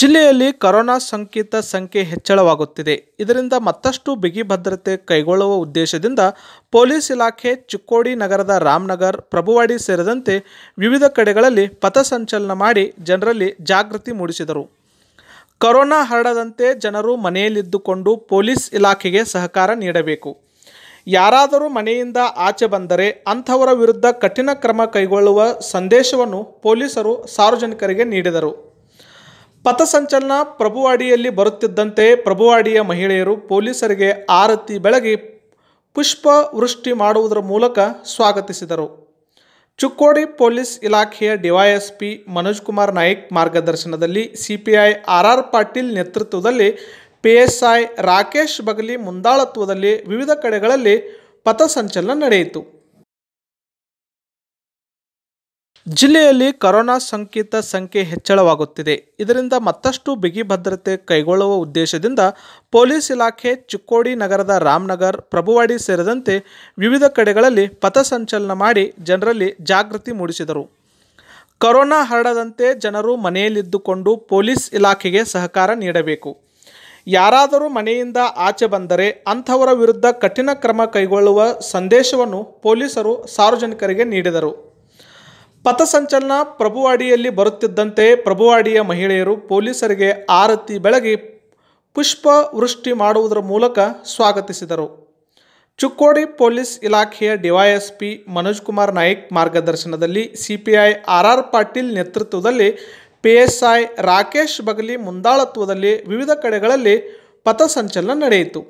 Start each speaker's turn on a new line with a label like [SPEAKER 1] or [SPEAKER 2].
[SPEAKER 1] ಜಿಲ್ಲೆಯಲ್ಲಿ ಕೊರೋನಾ ಸಂಕಿತ ಸಂಖ್ಯೆ ಹೆಚ್ಚಳವಾಗುತ್ತಿದೆ ಇದರಿಂದ ಮತ್ತಷ್ಟು ಬಿಗಿ ಭದ್ರತೆ ಕೈಗೊಳ್ಳುವ ಉದ್ದೇಶದಿಂದ ಪೊಲೀಸ್ ಇಲಾಖೆ ಚಿಕ್ಕೋಡಿ ನಗರದ ರಾಮನಗರ್ ಪ್ರಭುವಾಡಿ ಸೇರಿದಂತೆ ವಿವಿಧ ಕಡೆಗಳಲ್ಲಿ ಪಥಸಂಚಲನ ಮಾಡಿ ಜನರಲ್ಲಿ ಜಾಗೃತಿ ಮೂಡಿಸಿದರು ಕೊರೋನಾ ಹರಡದಂತೆ ಜನರು ಮನೆಯಲ್ಲಿದ್ದುಕೊಂಡು ಪೊಲೀಸ್ ಇಲಾಖೆಗೆ ಸಹಕಾರ ನೀಡಬೇಕು ಯಾರಾದರೂ ಮನೆಯಿಂದ ಆಚೆ ಬಂದರೆ ಅಂಥವರ ವಿರುದ್ಧ ಕಠಿಣ ಕ್ರಮ ಕೈಗೊಳ್ಳುವ ಸಂದೇಶವನ್ನು ಪೊಲೀಸರು ಸಾರ್ವಜನಿಕರಿಗೆ ನೀಡಿದರು ಪಥಸಂಚಲನ ಪ್ರಭುವಾಡಿಯಲ್ಲಿ ಬರುತ್ತಿದ್ದಂತೆ ಪ್ರಭುವಾಡಿಯ ಮಹಿಳೆಯರು ಪೊಲೀಸರಿಗೆ ಆರತಿ ಬೆಳಗಿ ಪುಷ್ಪವೃಷ್ಟಿ ಮಾಡುವುದರ ಮೂಲಕ ಸ್ವಾಗತಿಸಿದರು ಚುಕ್ಕೋಡಿ ಪೊಲೀಸ್ ಇಲಾಖೆಯ ಡಿವೈಎಸ್ಪಿ ಮನೋಜ್ ಕುಮಾರ್ ನಾಯ್ಕ್ ಮಾರ್ಗದರ್ಶನದಲ್ಲಿ ಸಿಪಿಐ ಆರ್ ಆರ್ ಪಾಟೀಲ್ ನೇತೃತ್ವದಲ್ಲಿ ಪಿಎಸ್ಐ ರಾಕೇಶ್ ಬಗಲಿ ಮುಂದಾಳತ್ವದಲ್ಲಿ ವಿವಿಧ ಕಡೆಗಳಲ್ಲಿ ಪಥಸಂಚಲನ ನಡೆಯಿತು ಜಿಲ್ಲೆಯಲ್ಲಿ ಕೊರೋನಾ ಸಂಕಿತ ಸಂಖ್ಯೆ ಹೆಚ್ಚಳವಾಗುತ್ತಿದೆ ಇದರಿಂದ ಮತ್ತಷ್ಟು ಬಿಗಿ ಭದ್ರತೆ ಕೈಗೊಳ್ಳುವ ಉದ್ದೇಶದಿಂದ ಪೊಲೀಸ್ ಇಲಾಖೆ ಚಿಕ್ಕೋಡಿ ನಗರದ ರಾಮನಗರ್ ಪ್ರಭುವಾಡಿ ಸೇರಿದಂತೆ ವಿವಿಧ ಕಡೆಗಳಲ್ಲಿ ಪಥಸಂಚಲನ ಮಾಡಿ ಜನರಲ್ಲಿ ಜಾಗೃತಿ ಮೂಡಿಸಿದರು ಕೊರೋನಾ ಹರಡದಂತೆ ಜನರು ಮನೆಯಲ್ಲಿದ್ದುಕೊಂಡು ಪೊಲೀಸ್ ಇಲಾಖೆಗೆ ಸಹಕಾರ ನೀಡಬೇಕು ಯಾರಾದರೂ ಮನೆಯಿಂದ ಆಚೆ ಬಂದರೆ ಅಂಥವರ ವಿರುದ್ಧ ಕಠಿಣ ಕ್ರಮ ಕೈಗೊಳ್ಳುವ ಸಂದೇಶವನ್ನು ಪೊಲೀಸರು ಸಾರ್ವಜನಿಕರಿಗೆ ನೀಡಿದರು ಪಥಸಂಚಲನ ಪ್ರಭುವಾಡಿಯಲ್ಲಿ ಬರುತ್ತಿದ್ದಂತೆ ಪ್ರಭುವಾಡಿಯ ಮಹಿಳೆಯರು ಪೊಲೀಸರಿಗೆ ಆರತಿ ಬೆಳಗಿ ಪುಷ್ಪವೃಷ್ಟಿ ಮಾಡುವುದರ ಮೂಲಕ ಸ್ವಾಗತಿಸಿದರು ಚುಕ್ಕೋಡಿ ಪೊಲೀಸ್ ಇಲಾಖೆಯ ಡಿವೈಎಸ್ಪಿ ಮನೋಜ್ ಕುಮಾರ್ ನಾಯ್ಕ್ ಮಾರ್ಗದರ್ಶನದಲ್ಲಿ ಸಿಪಿಐ ಆರ್ ಆರ್ ಪಾಟೀಲ್ ನೇತೃತ್ವದಲ್ಲಿ ಪಿಎಸ್ಐ ರಾಕೇಶ್ ಬಗಲಿ ಮುಂದಾಳತ್ವದಲ್ಲಿ ವಿವಿಧ ಕಡೆಗಳಲ್ಲಿ ಪಥಸಂಚಲನ ನಡೆಯಿತು